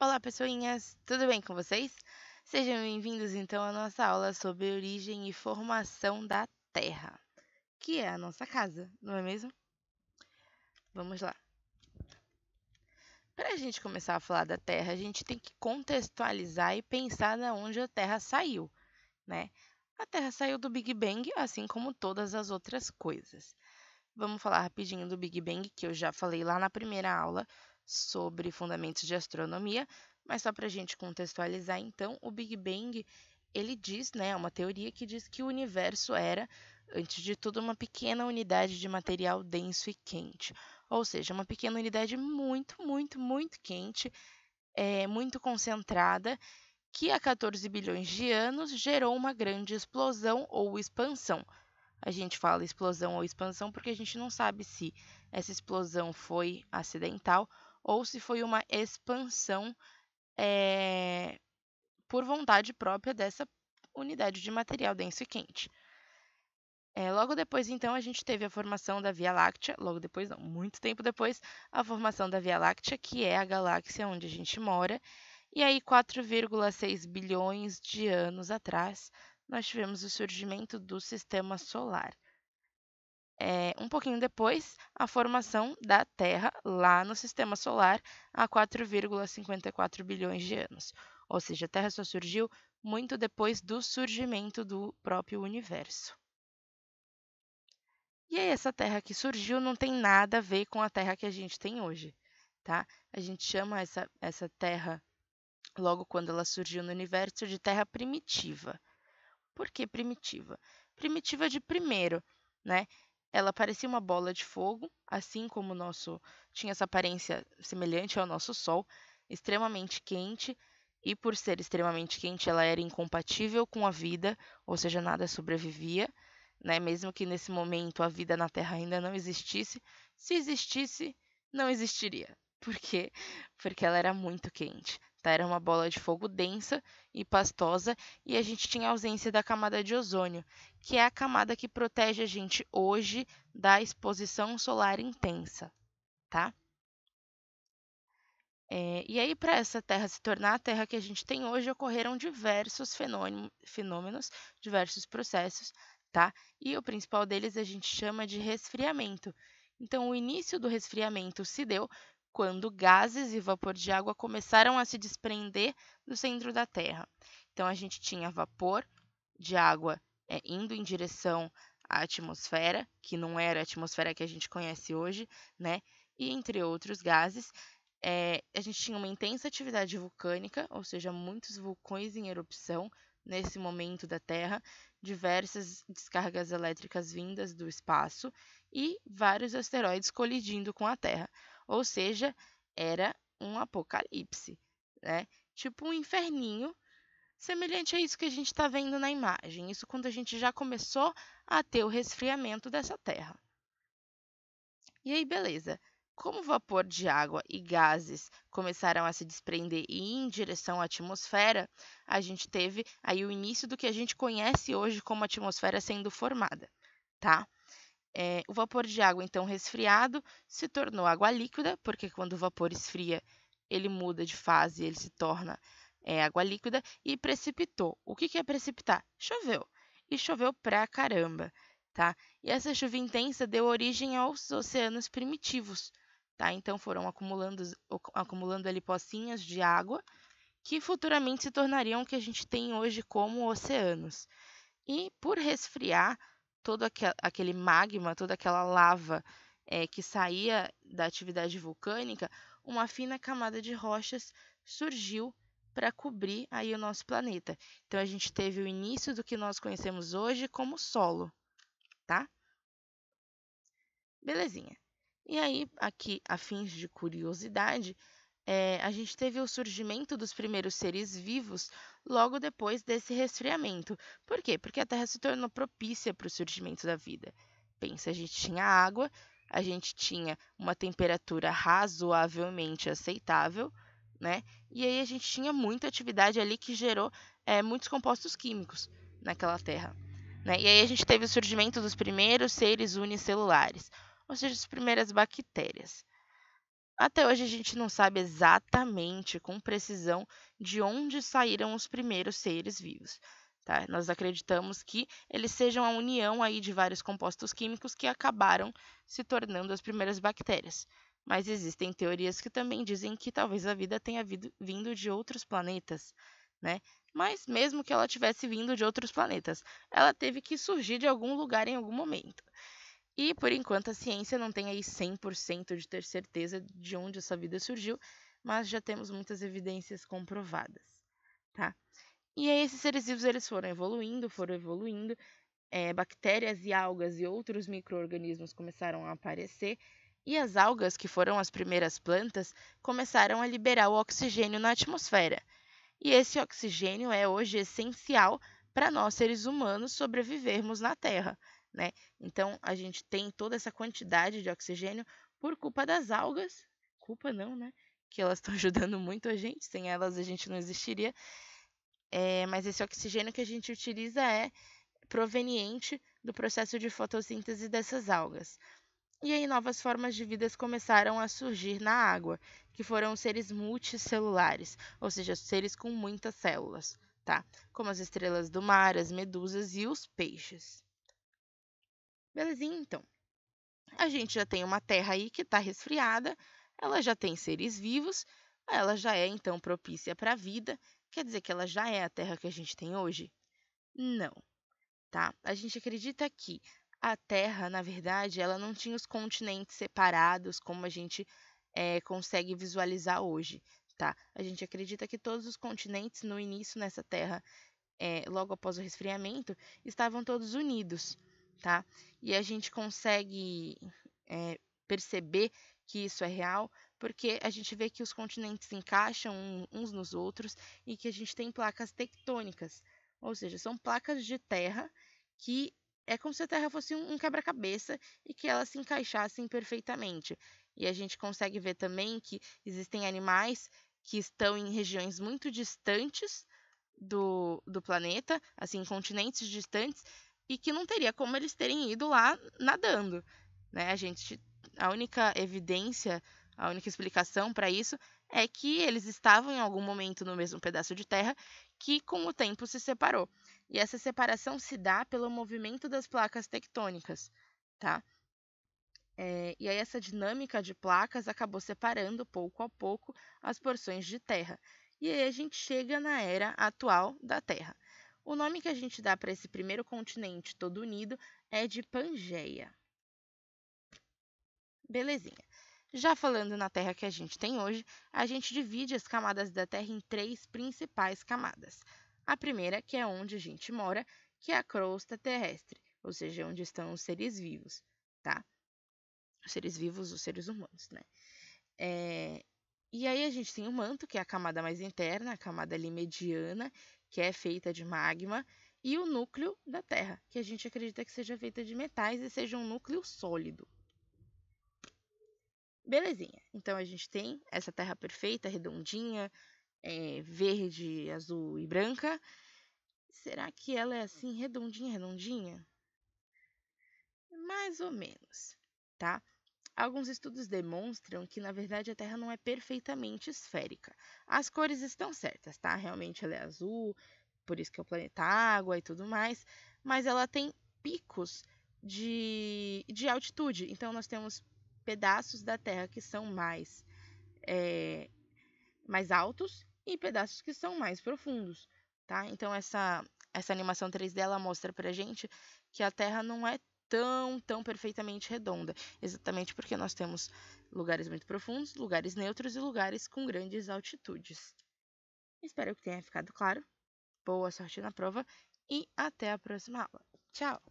Olá, pessoinhas! Tudo bem com vocês? Sejam bem-vindos então à nossa aula sobre origem e formação da Terra, que é a nossa casa, não é mesmo? Vamos lá. Para a gente começar a falar da Terra, a gente tem que contextualizar e pensar de onde a Terra saiu, né? A Terra saiu do Big Bang, assim como todas as outras coisas. Vamos falar rapidinho do Big Bang, que eu já falei lá na primeira aula sobre fundamentos de astronomia, mas só para a gente contextualizar, então, o Big Bang ele diz, né, uma teoria que diz que o universo era, antes de tudo, uma pequena unidade de material denso e quente, ou seja, uma pequena unidade muito, muito, muito quente, é, muito concentrada, que há 14 bilhões de anos gerou uma grande explosão ou expansão. A gente fala explosão ou expansão porque a gente não sabe se essa explosão foi acidental ou se foi uma expansão é, por vontade própria dessa unidade de material denso e quente. É, logo depois, então, a gente teve a formação da Via Láctea, logo depois, não, muito tempo depois, a formação da Via Láctea, que é a galáxia onde a gente mora. E aí, 4,6 bilhões de anos atrás, nós tivemos o surgimento do sistema solar é, um pouquinho depois, a formação da Terra lá no sistema solar há 4,54 bilhões de anos. Ou seja, a Terra só surgiu muito depois do surgimento do próprio universo. E aí, essa Terra que surgiu não tem nada a ver com a Terra que a gente tem hoje. Tá? A gente chama essa, essa Terra, logo quando ela surgiu no universo, de Terra primitiva. Por que primitiva? Primitiva de primeiro, né? Ela parecia uma bola de fogo, assim como o nosso tinha essa aparência semelhante ao nosso Sol, extremamente quente, e por ser extremamente quente, ela era incompatível com a vida, ou seja, nada sobrevivia, né? Mesmo que nesse momento a vida na Terra ainda não existisse, se existisse, não existiria. Por quê? Porque ela era muito quente. Tá? Era uma bola de fogo densa e pastosa e a gente tinha ausência da camada de ozônio, que é a camada que protege a gente hoje da exposição solar intensa, tá? É, e aí, para essa Terra se tornar a Terra que a gente tem hoje, ocorreram diversos fenômenos, fenômenos diversos processos, tá? E o principal deles a gente chama de resfriamento. Então, o início do resfriamento se deu quando gases e vapor de água começaram a se desprender do centro da Terra. Então, a gente tinha vapor de água é, indo em direção à atmosfera, que não era a atmosfera que a gente conhece hoje, né? E entre outros gases. É, a gente tinha uma intensa atividade vulcânica, ou seja, muitos vulcões em erupção nesse momento da Terra, diversas descargas elétricas vindas do espaço e vários asteroides colidindo com a Terra. Ou seja, era um apocalipse, né? Tipo um inferninho, semelhante a isso que a gente está vendo na imagem. Isso quando a gente já começou a ter o resfriamento dessa Terra. E aí, beleza. Como vapor de água e gases começaram a se desprender e ir em direção à atmosfera, a gente teve aí o início do que a gente conhece hoje como atmosfera sendo formada, tá? É, o vapor de água, então resfriado, se tornou água líquida, porque quando o vapor esfria, ele muda de fase, ele se torna é, água líquida, e precipitou. O que, que é precipitar? Choveu. E choveu pra caramba, tá? E essa chuva intensa deu origem aos oceanos primitivos, tá? Então foram acumulando, acumulando ali pocinhas de água, que futuramente se tornariam o que a gente tem hoje como oceanos. E por resfriar, todo aquele magma, toda aquela lava é, que saía da atividade vulcânica, uma fina camada de rochas surgiu para cobrir aí o nosso planeta. Então a gente teve o início do que nós conhecemos hoje como solo, tá? Belezinha. E aí, aqui, a fins de curiosidade, é, a gente teve o surgimento dos primeiros seres vivos logo depois desse resfriamento. Por quê? Porque a Terra se tornou propícia para o surgimento da vida. Pensa, a gente tinha água, a gente tinha uma temperatura razoavelmente aceitável, né? E aí a gente tinha muita atividade ali que gerou é, muitos compostos químicos naquela Terra. Né? E aí a gente teve o surgimento dos primeiros seres unicelulares, ou seja, as primeiras bactérias. Até hoje a gente não sabe exatamente com precisão de onde saíram os primeiros seres vivos. Tá? Nós acreditamos que eles sejam a união aí de vários compostos químicos que acabaram se tornando as primeiras bactérias. Mas existem teorias que também dizem que talvez a vida tenha vindo de outros planetas, né? Mas mesmo que ela tivesse vindo de outros planetas, ela teve que surgir de algum lugar em algum momento. E por enquanto a ciência não tem aí 100% de ter certeza de onde essa vida surgiu, mas já temos muitas evidências comprovadas, tá? E aí esses seres vivos eles foram evoluindo, foram evoluindo, é, bactérias e algas e outros micro-organismos começaram a aparecer, e as algas, que foram as primeiras plantas, começaram a liberar o oxigênio na atmosfera. E esse oxigênio é hoje essencial para nós seres humanos sobrevivermos na Terra, né? Então a gente tem toda essa quantidade de oxigênio por culpa das algas, culpa não, né? Que elas estão ajudando muito a gente. Sem elas a gente não existiria. É, mas esse oxigênio que a gente utiliza é proveniente do processo de fotossíntese dessas algas. E aí novas formas de vida começaram a surgir na água, que foram seres multicelulares, ou seja, seres com muitas células tá? Como as estrelas do mar, as medusas e os peixes. Belezinha, então. A gente já tem uma terra aí que está resfriada, ela já tem seres vivos, ela já é então propícia para a vida. Quer dizer que ela já é a terra que a gente tem hoje? Não, tá? A gente acredita que a Terra, na verdade, ela não tinha os continentes separados como a gente é, consegue visualizar hoje tá? A gente acredita que todos os continentes no início nessa Terra, é, logo após o resfriamento, estavam todos unidos, tá? E a gente consegue é, perceber que isso é real porque a gente vê que os continentes encaixam uns nos outros e que a gente tem placas tectônicas, ou seja, são placas de terra que é como se a Terra fosse um quebra-cabeça e que elas se encaixassem perfeitamente. E a gente consegue ver também que existem animais que estão em regiões muito distantes do, do planeta, assim, continentes distantes, e que não teria como eles terem ido lá nadando. Né? A gente, a única evidência, a única explicação para isso é que eles estavam em algum momento no mesmo pedaço de terra que com o tempo se separou. E essa separação se dá pelo movimento das placas tectônicas, tá? É, e aí essa dinâmica de placas acabou separando pouco a pouco as porções de terra. E aí a gente chega na era atual da Terra. O nome que a gente dá para esse primeiro continente todo unido é de Pangeia. Belezinha. Já falando na Terra que a gente tem hoje, a gente divide as camadas da Terra em três principais camadas. A primeira, que é onde a gente mora, que é a crosta terrestre, ou seja, onde estão os seres vivos, tá? os seres vivos, os seres humanos, né? É, e aí a gente tem o manto, que é a camada mais interna, a camada ali mediana, que é feita de magma, e o núcleo da Terra, que a gente acredita que seja feita de metais e seja um núcleo sólido. Belezinha. Então a gente tem essa Terra perfeita, redondinha, é, verde, azul e branca. Será que ela é assim redondinha, redondinha? Mais ou menos, tá? Alguns estudos demonstram que, na verdade, a Terra não é perfeitamente esférica. As cores estão certas, tá? Realmente ela é azul, por isso que é o planeta água e tudo mais, mas ela tem picos de, de altitude. Então, nós temos pedaços da Terra que são mais, é, mais altos e pedaços que são mais profundos, tá? Então, essa, essa animação 3D ela mostra pra gente que a Terra não é tão, tão perfeitamente redonda, exatamente porque nós temos lugares muito profundos, lugares neutros e lugares com grandes altitudes. Espero que tenha ficado claro. Boa sorte na prova e até a próxima aula. Tchau!